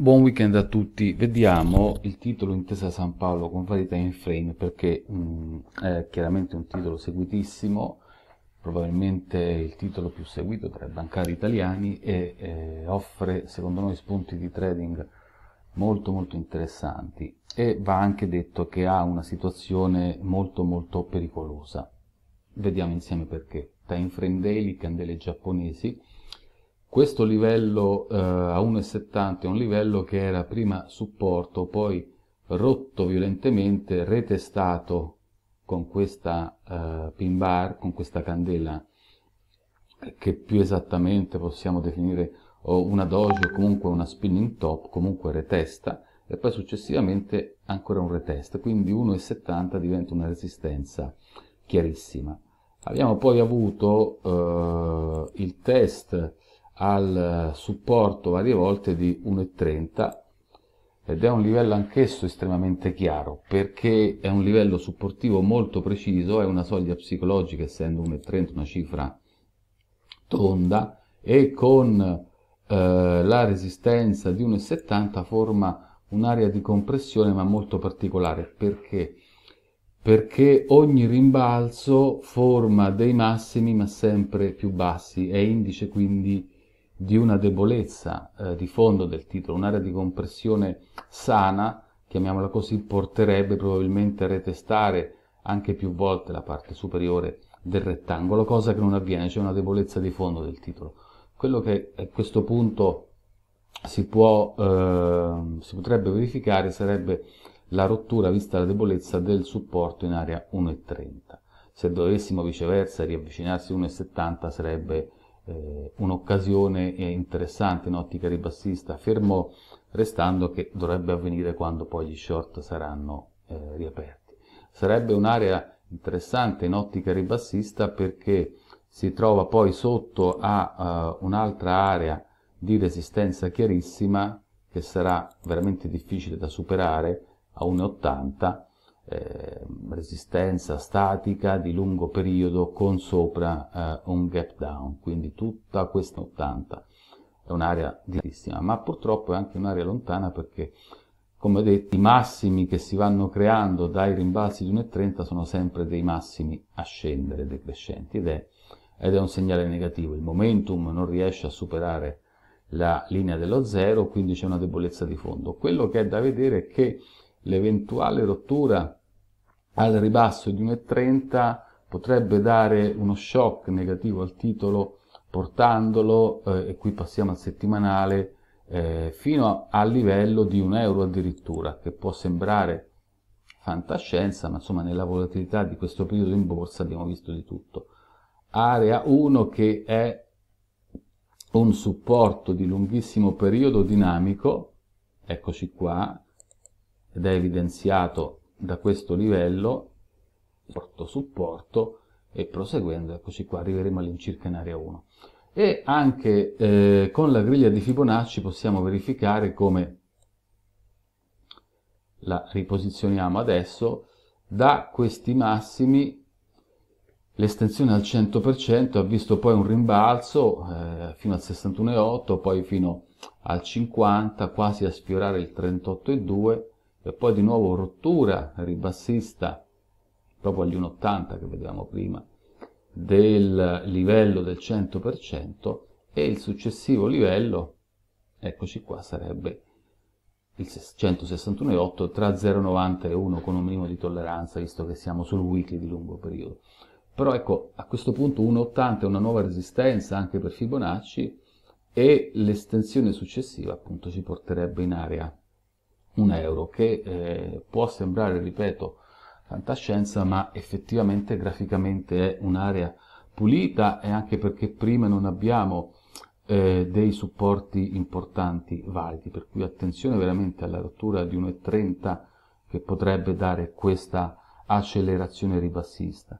Buon weekend a tutti, vediamo il titolo Intesa San Paolo con vari time frame perché mh, mm, è chiaramente un titolo seguitissimo, probabilmente il titolo più seguito tra i bancari italiani e eh, offre secondo noi spunti di trading molto molto interessanti e va anche detto che ha una situazione molto molto pericolosa. Vediamo insieme perché. Time frame daily, candele giapponesi, questo livello eh, a 1,70 è un livello che era prima supporto, poi rotto violentemente, retestato con questa eh, pin bar, con questa candela che più esattamente possiamo definire o una doge o comunque una spinning top, comunque retesta, e poi successivamente ancora un retest, quindi 1,70 diventa una resistenza chiarissima. Abbiamo poi avuto eh, il test al eh, supporto varie volte di 1,30 ed è un livello anch'esso estremamente chiaro perché è un livello supportivo molto preciso, è una soglia psicologica essendo 1,30 una cifra tonda e con eh, la resistenza di 1,70 forma un'area di compressione ma molto particolare perché perché ogni rimbalzo forma dei massimi ma sempre più bassi, è indice quindi di una debolezza eh, di fondo del titolo, un'area di compressione sana, chiamiamola così, porterebbe probabilmente a retestare anche più volte la parte superiore del rettangolo, cosa che non avviene, c'è cioè una debolezza di fondo del titolo. Quello che a questo punto si, può, eh, si potrebbe verificare sarebbe la rottura vista la debolezza del supporto in area 1,30. Se dovessimo viceversa riavvicinarsi a 1,70 sarebbe eh, un'occasione eh, interessante in ottica ribassista, fermo restando che dovrebbe avvenire quando poi gli short saranno eh, riaperti. Sarebbe un'area interessante in ottica ribassista perché si trova poi sotto a uh, un'altra area di resistenza chiarissima che sarà veramente difficile da superare a 1,80 eh, resistenza statica di lungo periodo con sopra eh, un gap down, quindi tutta questa 80 è un'area distissima, ma purtroppo è anche un'area lontana perché come ho detto i massimi che si vanno creando dai rimbalzi di 1,30 sono sempre dei massimi a scendere, decrescenti ed è, ed è un segnale negativo, il momentum non riesce a superare la linea dello zero, quindi c'è una debolezza di fondo. Quello che è da vedere è che l'eventuale rottura al ribasso di 1,30 potrebbe dare uno shock negativo al titolo portandolo, eh, e qui passiamo al settimanale, eh, fino al livello di un euro addirittura, che può sembrare fantascienza, ma insomma nella volatilità di questo periodo in borsa abbiamo visto di tutto. Area 1 che è un supporto di lunghissimo periodo dinamico, eccoci qua, ed è evidenziato da questo livello, porto supporto e proseguendo, eccoci qua, arriveremo all'incirca in area 1. E anche eh, con la griglia di Fibonacci possiamo verificare come la riposizioniamo adesso, da questi massimi l'estensione al 100% ha visto poi un rimbalzo eh, fino al 61,8, poi fino al 50, quasi a sfiorare il 38,2 e poi di nuovo rottura ribassista proprio agli 1,80 che vedevamo prima del livello del 100% e il successivo livello, eccoci qua, sarebbe il 161,8 tra 0,90 e 1 con un minimo di tolleranza visto che siamo sul weekly di lungo periodo. Però ecco, a questo punto 1,80 è una nuova resistenza anche per Fibonacci e l'estensione successiva appunto ci porterebbe in area un euro, che eh, può sembrare, ripeto, fantascienza, ma effettivamente graficamente è un'area pulita e anche perché prima non abbiamo eh, dei supporti importanti validi, per cui attenzione veramente alla rottura di 1,30 che potrebbe dare questa accelerazione ribassista.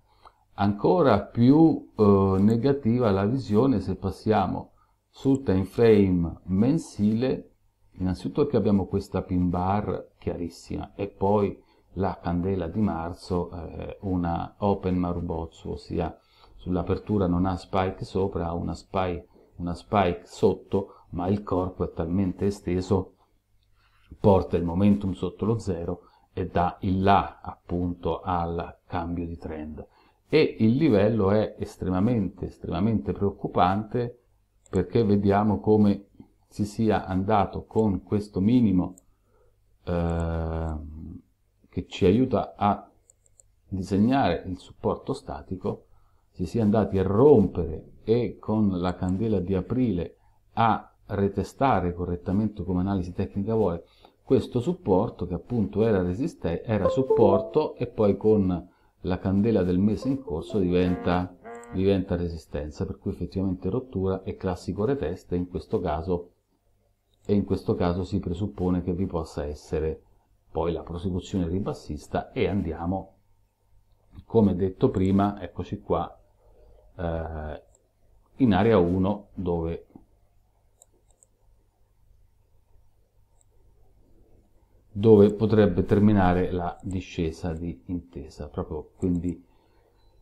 Ancora più eh, negativa la visione se passiamo sul time frame mensile innanzitutto che abbiamo questa pin bar chiarissima e poi la candela di marzo, eh, una open marbozzo, ossia sull'apertura non ha spike sopra, ha una spike, una spike sotto, ma il corpo è talmente esteso, porta il momentum sotto lo zero e dà il là appunto al cambio di trend. E il livello è estremamente, estremamente preoccupante perché vediamo come si sia andato con questo minimo eh, che ci aiuta a disegnare il supporto statico, si sia andati a rompere e con la candela di aprile a retestare correttamente come analisi tecnica vuole questo supporto che appunto era, resiste- era supporto e poi con la candela del mese in corso diventa, diventa resistenza, per cui effettivamente rottura è classico retest e in questo caso e in questo caso si presuppone che vi possa essere poi la prosecuzione ribassista e andiamo, come detto prima, eccoci qua, eh, in area 1 dove dove potrebbe terminare la discesa di intesa. Proprio quindi,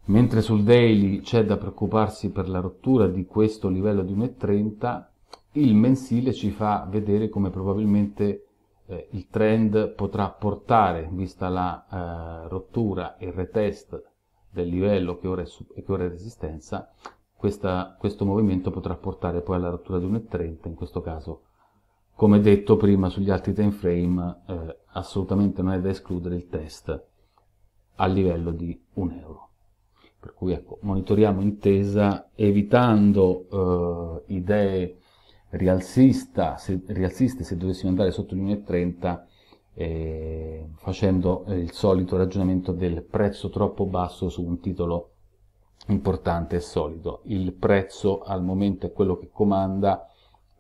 mentre sul daily c'è da preoccuparsi per la rottura di questo livello di 1,30, il mensile ci fa vedere come probabilmente eh, il trend potrà portare, vista la eh, rottura e il retest del livello che ora è, che ora è resistenza, questa, questo movimento potrà portare poi alla rottura di 1,30, in questo caso, come detto prima sugli altri time frame, eh, assolutamente non è da escludere il test a livello di 1 euro. Per cui ecco, monitoriamo intesa evitando eh, idee rialzista se, rialziste se dovessimo andare sotto gli 1,30 eh, facendo eh, il solito ragionamento del prezzo troppo basso su un titolo importante e solido. Il prezzo al momento è quello che comanda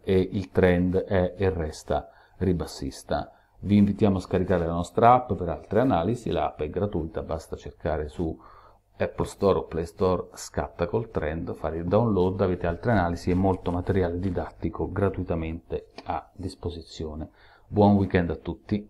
e il trend è e resta ribassista. Vi invitiamo a scaricare la nostra app per altre analisi, l'app è gratuita, basta cercare su Apple Store o Play Store scatta col trend, fare il download, avete altre analisi e molto materiale didattico gratuitamente a disposizione. Buon weekend a tutti!